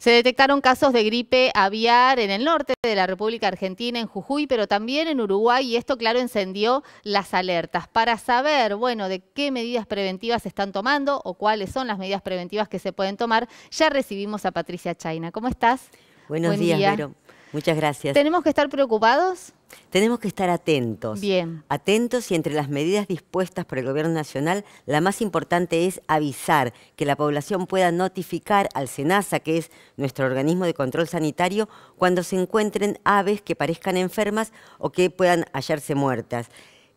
Se detectaron casos de gripe aviar en el norte de la República Argentina, en Jujuy, pero también en Uruguay y esto, claro, encendió las alertas para saber, bueno, de qué medidas preventivas se están tomando o cuáles son las medidas preventivas que se pueden tomar. Ya recibimos a Patricia Chaina. ¿Cómo estás? Buenos días, Muchas gracias. ¿Tenemos que estar preocupados? Tenemos que estar atentos. Bien. Atentos y entre las medidas dispuestas por el Gobierno Nacional, la más importante es avisar que la población pueda notificar al SENASA, que es nuestro organismo de control sanitario, cuando se encuentren aves que parezcan enfermas o que puedan hallarse muertas.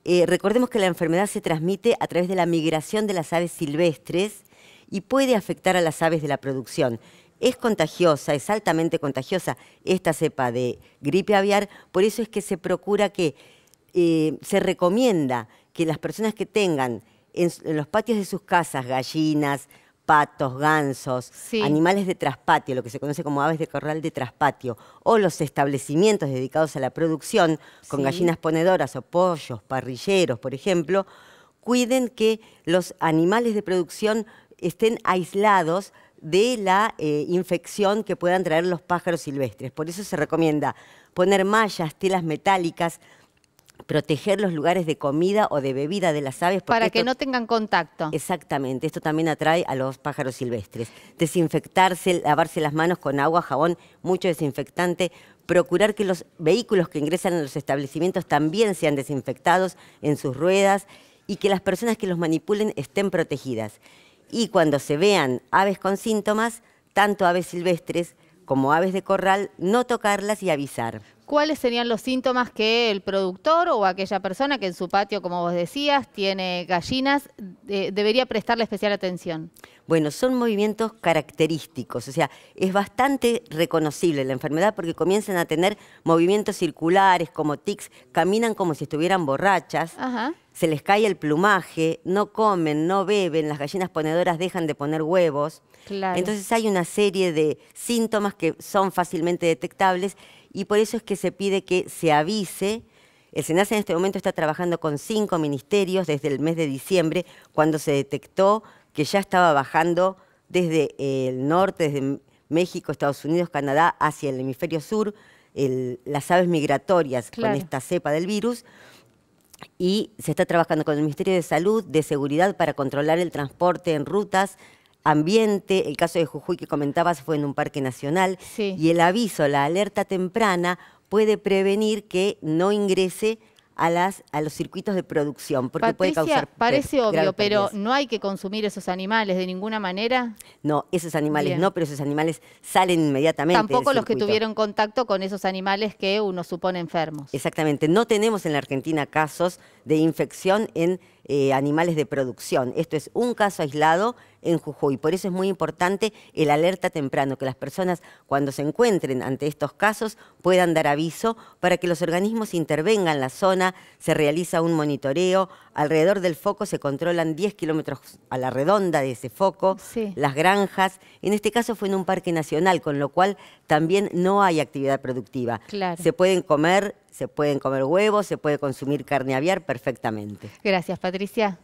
Eh, recordemos que la enfermedad se transmite a través de la migración de las aves silvestres y puede afectar a las aves de la producción es contagiosa, es altamente contagiosa esta cepa de gripe aviar, por eso es que se procura que eh, se recomienda que las personas que tengan en, los patios de sus casas gallinas, patos, gansos, animales de traspatio, lo que se conoce como aves de corral de traspatio, o los establecimientos dedicados a la producción con gallinas ponedoras o pollos, parrilleros, por ejemplo, cuiden que los animales de producción estén aislados de la eh, infección que puedan traer los pájaros silvestres. Por eso se recomienda poner mallas, telas metálicas, proteger los lugares de comida o de bebida de las aves. Para que no tengan contacto. Exactamente, esto también atrae a los pájaros silvestres. Desinfectarse, lavarse las manos con agua, jabón, mucho desinfectante, procurar que los vehículos que ingresan a los establecimientos también sean desinfectados en sus ruedas y que las personas que los manipulen estén protegidas y cuando se vean aves con síntomas, tanto aves silvestres como aves de corral, no tocarlas y avisar. ¿Cuáles serían los síntomas que el productor o aquella persona que en su patio, como vos decías, tiene gallinas, debería prestarle especial atención? Bueno, son movimientos característicos, o sea, es bastante reconocible la enfermedad porque comienzan a tener movimientos circulares como tics, caminan como si estuvieran borrachas. Ajá se les cae el plumaje, no comen, no beben, las gallinas ponedoras dejan de poner huevos. Entonces hay una serie de síntomas que son fácilmente detectables y por eso es que se pide que se avise. El SENASA en este momento está trabajando con cinco ministerios desde el mes de diciembre, cuando se detectó que ya estaba bajando desde el norte, desde México, Estados Unidos, Canadá, hacia el hemisferio sur, las aves migratorias con esta cepa del virus y se está trabajando con el Ministerio de Salud, de Seguridad para controlar el transporte en rutas, ambiente, el caso de Jujuy que comentabas fue en un parque nacional, y el aviso, la alerta temprana puede prevenir que no ingrese a, las, a los circuitos de producción, porque puede causar... parece obvio, pero ¿no hay que consumir esos animales de ninguna manera? No, esos animales no, pero esos animales salen inmediatamente Tampoco los que tuvieron contacto con esos animales que uno supone enfermos. Exactamente, no tenemos en la Argentina casos de infección en eh, animales de producción. Esto es un caso aislado en Jujuy. Por eso es muy importante el alerta temprano, que las personas cuando se encuentren ante estos casos puedan dar aviso para que los organismos intervengan en la zona, se realiza un monitoreo, alrededor del foco se controlan 10 kilómetros a la redonda de ese foco, las granjas. En este caso fue en un parque nacional, con lo cual también no hay actividad productiva. Se pueden comer se pueden comer huevos, se puede consumir carne aviar perfectamente. Gracias, Patricia.